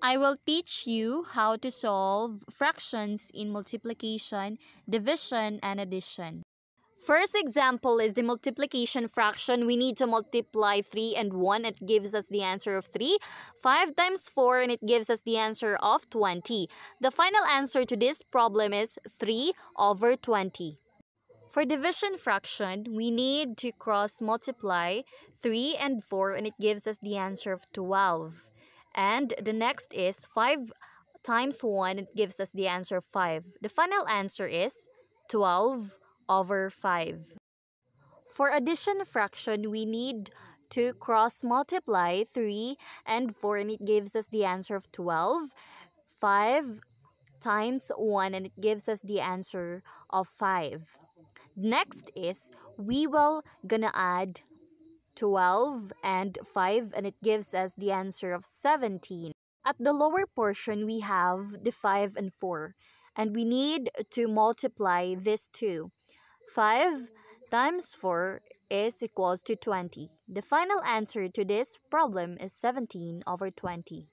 I will teach you how to solve fractions in multiplication, division, and addition. First example is the multiplication fraction. We need to multiply 3 and 1. It gives us the answer of 3. 5 times 4 and it gives us the answer of 20. The final answer to this problem is 3 over 20. For division fraction, we need to cross multiply 3 and 4 and it gives us the answer of 12. And the next is 5 times 1. It gives us the answer 5. The final answer is 12 over 5. For addition fraction, we need to cross multiply 3 and 4 and it gives us the answer of 12. 5 times 1 and it gives us the answer of 5. Next is we will gonna add 12 and 5 and it gives us the answer of 17. At the lower portion, we have the 5 and 4 and we need to multiply this two. 5 times 4 is equals to 20. The final answer to this problem is 17 over 20.